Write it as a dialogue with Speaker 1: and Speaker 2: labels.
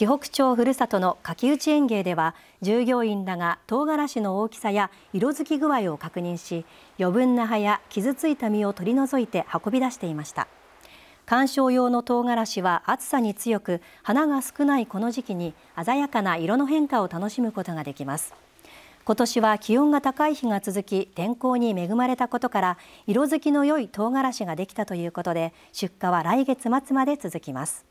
Speaker 1: 紀北町ふるさとの柿内園芸では従業員らが唐辛子の大きさや色づき具合を確認し余分な葉や傷ついた実を取り除いて運び出していました観賞用の唐辛子は暑さに強く花が少ないこの時期に鮮やかな色の変化を楽しむことができます今年は気温が高い日が続き天候に恵まれたことから色づきの良い唐辛子ができたということで出荷は来月末まで続きます